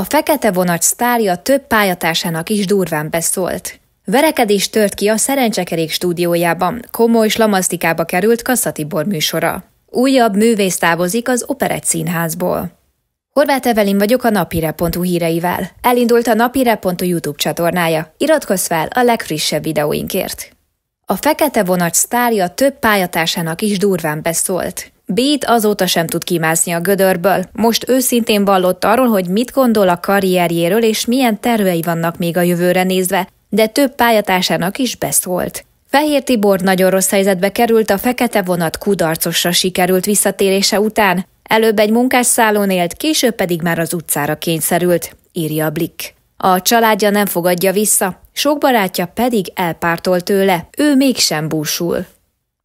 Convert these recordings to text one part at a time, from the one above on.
A fekete vonat sztárja több pályatársának is durván beszólt. Verekedés tört ki a Szerencsekerék stúdiójában, komoly slamasztikába került Kasszatibor műsora. Újabb művész távozik az Operett színházból. Horváth Evelin vagyok a napire.hu híreivel. Elindult a napire.hu YouTube csatornája. Iratkozz fel a legfrissebb videóinkért. A fekete vonat sztárja több pályatársának is durván beszólt. Bét azóta sem tud kimászni a gödörből. Most őszintén vallott arról, hogy mit gondol a karrierjéről és milyen tervei vannak még a jövőre nézve, de több pályatársának is beszólt. Fehér Tibor nagyon rossz helyzetbe került a fekete vonat kudarcosra sikerült visszatérése után. Előbb egy munkásszállón élt, később pedig már az utcára kényszerült, írja a Blick. A családja nem fogadja vissza, sok barátja pedig elpártol tőle, ő mégsem búsul.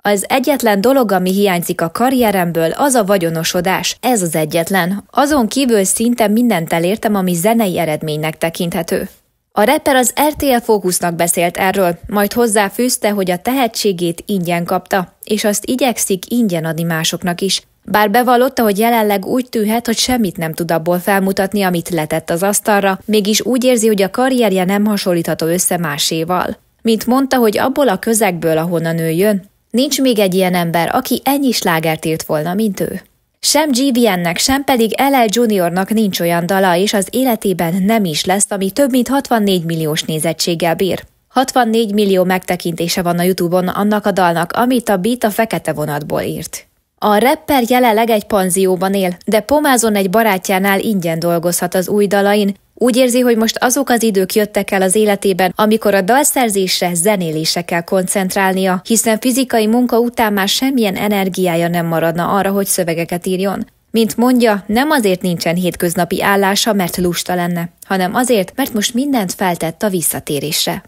Az egyetlen dolog, ami hiányzik a karrieremből, az a vagyonosodás. Ez az egyetlen. Azon kívül szinte mindent elértem, ami zenei eredménynek tekinthető. A rapper az RTL Fókusznak beszélt erről, majd hozzáfűzte, hogy a tehetségét ingyen kapta, és azt igyekszik ingyen adni másoknak is. Bár bevallotta, hogy jelenleg úgy tűhet, hogy semmit nem tud abból felmutatni, amit letett az asztalra, mégis úgy érzi, hogy a karrierje nem hasonlítható össze máséval. Mint mondta, hogy abból a közegből, ahonnan ő jön, Nincs még egy ilyen ember, aki ennyi slágert írt volna, mint ő. Sem GVN-nek, sem pedig LL Juniornak nincs olyan dala, és az életében nem is lesz, ami több mint 64 milliós nézettséggel bír. 64 millió megtekintése van a Youtube-on annak a dalnak, amit a Beat a fekete vonatból írt. A rapper jelenleg egy panzióban él, de pomázon egy barátjánál ingyen dolgozhat az új dalain, úgy érzi, hogy most azok az idők jöttek el az életében, amikor a dalszerzésre, zenélése kell koncentrálnia, hiszen fizikai munka után már semmilyen energiája nem maradna arra, hogy szövegeket írjon. Mint mondja, nem azért nincsen hétköznapi állása, mert lusta lenne, hanem azért, mert most mindent feltett a visszatérésre.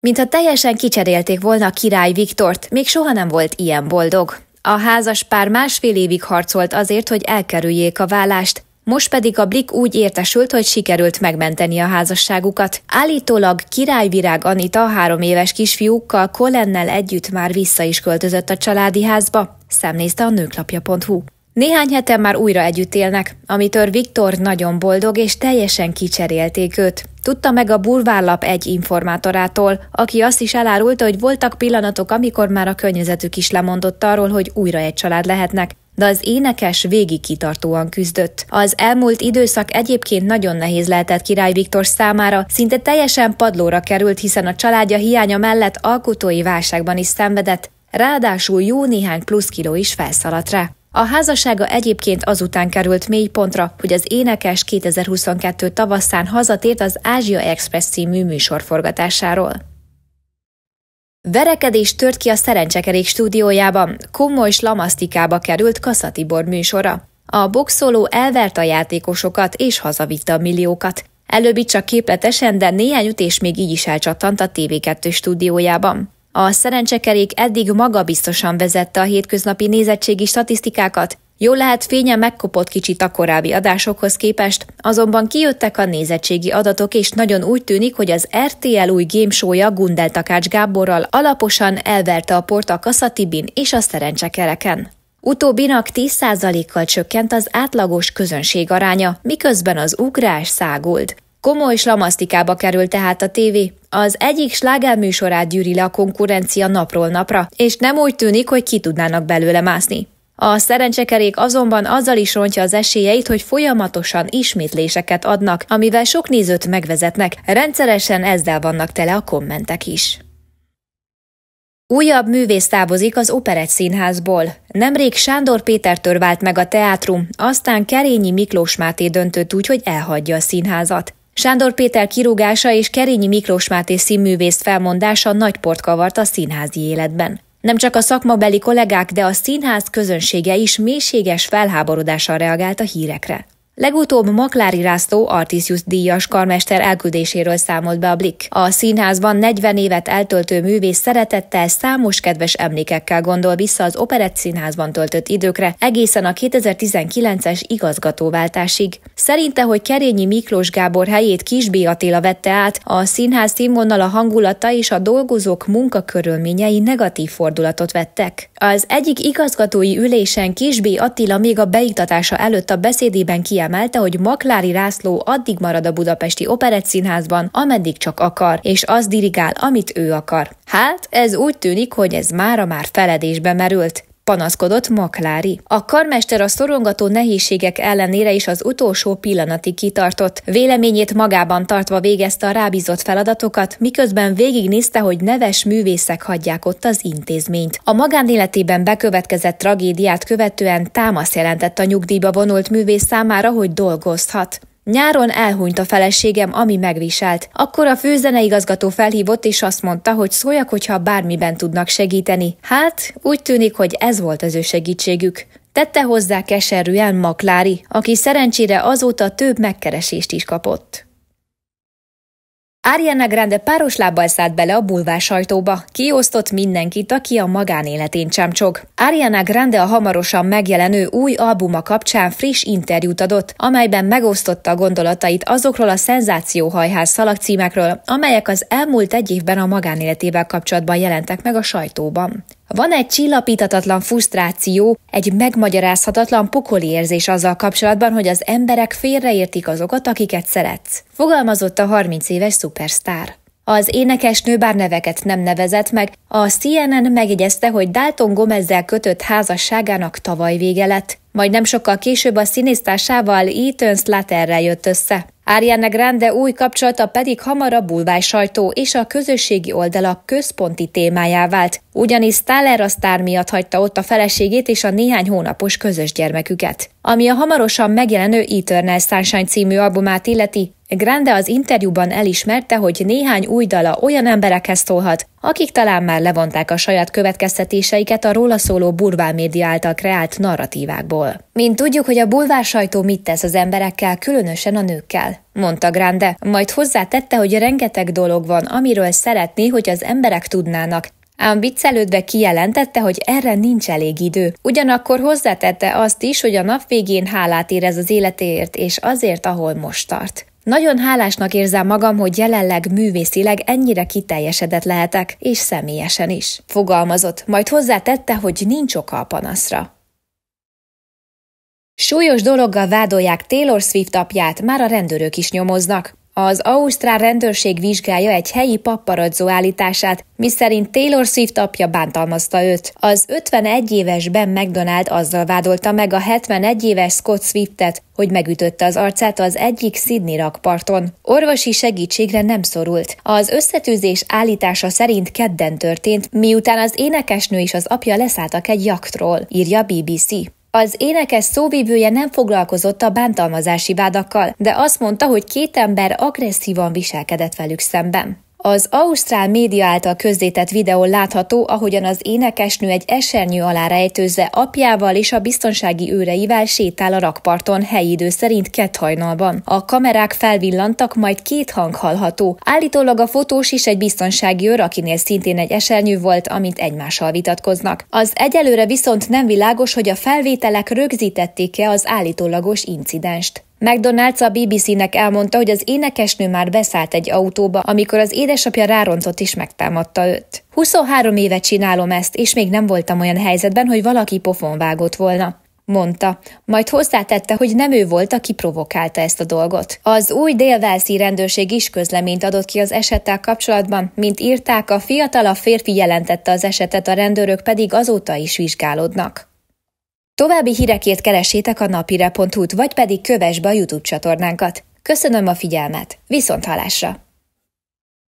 Mintha teljesen kicserélték volna a király Viktort, még soha nem volt ilyen boldog. A házas pár másfél évig harcolt azért, hogy elkerüljék a vállást, most pedig a Blik úgy értesült, hogy sikerült megmenteni a házasságukat. Állítólag királyvirág Anita három éves kisfiúkkal Kolennel együtt már vissza is költözött a családi házba, szemnézte a nőklapja.hu. Néhány heten már újra együtt élnek, amitől Viktor nagyon boldog és teljesen kicserélték őt. Tudta meg a burvárlap egy informátorától, aki azt is elárulta, hogy voltak pillanatok, amikor már a környezetük is lemondott arról, hogy újra egy család lehetnek de az énekes végig kitartóan küzdött. Az elmúlt időszak egyébként nagyon nehéz lehetett Király Viktor számára, szinte teljesen padlóra került, hiszen a családja hiánya mellett alkotói válságban is szenvedett, ráadásul jó néhány plusz kiló is felszaladt rá. A házassága egyébként azután került mélypontra, hogy az énekes 2022 tavaszán hazatért az Ázsia Express című műsor forgatásáról. Verekedés tört ki a Szerencsekerék stúdiójában, komoly slamasztikába került Kaszatibor műsora. A boxoló elvert a játékosokat és hazavitte a milliókat. Előbbi csak képletesen, de néhány ütés még így is elcsattant a TV2 stúdiójában. A szerencsekerék eddig magabiztosan vezette a hétköznapi nézettségi statisztikákat, Jól lehet fénye megkopott kicsit a korábbi adásokhoz képest, azonban kijöttek a nézettségi adatok, és nagyon úgy tűnik, hogy az RTL új gémsója Gundel Takács Gáborral alaposan elverte a port a kaszatibin és a szerencsekereken. Utóbbinak 10%-kal csökkent az átlagos közönség aránya, miközben az ugrás száguld. Komoly slamasztikába került tehát a tévé. Az egyik slágelműsorát gyűri le a konkurencia napról napra, és nem úgy tűnik, hogy ki tudnának belőle mászni. A szerencsekerék azonban azzal is rontja az esélyeit, hogy folyamatosan ismétléseket adnak, amivel sok nézőt megvezetnek, rendszeresen ezzel vannak tele a kommentek is. Újabb művész távozik az Operett Színházból. Nemrég Sándor Pétertől vált meg a teátrum, aztán Kerényi Miklós Máté döntött úgy, hogy elhagyja a színházat. Sándor Péter kirúgása és Kerényi Miklós Máté színművész felmondása nagy port kavart a színházi életben. Nem csak a szakmabeli kollégák, de a színház közönsége is mélységes felháborodással reagált a hírekre. Legutóbb Maklári Rászló Artisius díjas karmester elküldéséről számolt be a Blik. A színházban 40 évet eltöltő művész szeretettel számos kedves emlékekkel gondol vissza az Operett Színházban töltött időkre, egészen a 2019-es igazgatóváltásig. Szerinte, hogy Kerényi Miklós Gábor helyét Kisbi Attila vette át, a színház színvonala hangulata és a dolgozók munkakörülményei negatív fordulatot vettek. Az egyik igazgatói ülésen Kisbi Attila még a beiktatása előtt a beszédében kiemelte, kiemelte, hogy Maklári László addig marad a Budapesti Operett ameddig csak akar, és az dirigál, amit ő akar. Hát, ez úgy tűnik, hogy ez mára már feledésbe merült panaszkodott Maklári. A karmester a szorongató nehézségek ellenére is az utolsó pillanatig kitartott. Véleményét magában tartva végezte a rábízott feladatokat, miközben végignézte, hogy neves művészek hagyják ott az intézményt. A magánéletében bekövetkezett tragédiát követően támasz jelentett a nyugdíjba vonult művész számára, hogy dolgozhat. Nyáron elhunyt a feleségem, ami megviselt. Akkor a főzeneigazgató felhívott és azt mondta, hogy szóljak, hogyha bármiben tudnak segíteni. Hát, úgy tűnik, hogy ez volt az ő segítségük. Tette hozzá keserűen Maklári, aki szerencsére azóta több megkeresést is kapott. Ariana Grande páros lábbal szállt bele a bulvár sajtóba, kiosztott mindenkit, aki a magánéletén csámcsog. Ariana Grande a hamarosan megjelenő új albuma kapcsán friss interjút adott, amelyben megosztotta a gondolatait azokról a szenzációhajház szalagcímekről, amelyek az elmúlt egy évben a magánéletével kapcsolatban jelentek meg a sajtóban. Van egy csillapítatatlan frusztráció, egy megmagyarázhatatlan pokoli érzés azzal kapcsolatban, hogy az emberek félreértik azokat, akiket szeretsz. Fogalmazott a 30 éves szupersztár. Az nő bár neveket nem nevezett meg, a CNN megjegyezte, hogy Dalton Gomezzel kötött házasságának tavaly vége lett, majd nem sokkal később a színésztársával Ethan Slatterrel jött össze. Ariana Grande új kapcsolata pedig hamar a bulváj sajtó és a közösségi oldalak központi témájá vált, ugyanis Tyler a sztár miatt hagyta ott a feleségét és a néhány hónapos közös gyermeküket. Ami a hamarosan megjelenő Eternal Sunshine című albumát illeti, Grande az interjúban elismerte, hogy néhány új dala olyan emberekhez szólhat, akik talán már levonták a saját következtetéseiket a róla szóló bulvár média által kreált narratívákból. Mint tudjuk, hogy a bulvár sajtó mit tesz az emberekkel, különösen a nőkkel, mondta Grande, majd hozzátette, hogy rengeteg dolog van, amiről szeretné, hogy az emberek tudnának, Ám viccelődve kijelentette, hogy erre nincs elég idő. Ugyanakkor hozzátette azt is, hogy a nap végén hálát érez az életéért és azért, ahol most tart. Nagyon hálásnak érzem magam, hogy jelenleg művészileg ennyire kiteljesedett lehetek, és személyesen is. Fogalmazott, majd hozzátette, hogy nincs oka a panaszra. Súlyos dologgal vádolják Taylor Swift apját, már a rendőrök is nyomoznak. Az Ausztrál rendőrség vizsgálja egy helyi papparadzó állítását, miszerint Taylor Swift apja bántalmazta őt. Az 51 éves Ben McDonald azzal vádolta meg a 71 éves Scott Swiftet, hogy megütötte az arcát az egyik Sydney rakparton. Orvosi segítségre nem szorult. Az összetűzés állítása szerint kedden történt, miután az énekesnő és az apja leszálltak egy jaktról, írja BBC. Az énekes szóvívője nem foglalkozott a bántalmazási vádakkal, de azt mondta, hogy két ember agresszívan viselkedett velük szemben. Az Ausztrál média által közzétett videó látható, ahogyan az énekesnő egy esernyő alá rejtőzve apjával és a biztonsági őreivel sétál a rakparton helyi idő szerint kett hajnalban. A kamerák felvillantak, majd két hang hallható. Állítólag a fotós is egy biztonsági őr, akinél szintén egy esernyő volt, amit egymással vitatkoznak. Az egyelőre viszont nem világos, hogy a felvételek rögzítették-e az állítólagos incidenst. McDonald's a BBC-nek elmondta, hogy az énekesnő már beszállt egy autóba, amikor az édesapja rárontott és megtámadta őt. 23 éve csinálom ezt, és még nem voltam olyan helyzetben, hogy valaki pofon vágott volna mondta, majd hozzátette, hogy nem ő volt, aki provokálta ezt a dolgot. Az új délvelszi rendőrség is közleményt adott ki az esettel kapcsolatban, mint írták, a fiatal a férfi jelentette az esetet, a rendőrök pedig azóta is vizsgálódnak. További hírekért keresétek a napire.hu-t, vagy pedig kövess be a YouTube csatornánkat. Köszönöm a figyelmet, viszont halásra!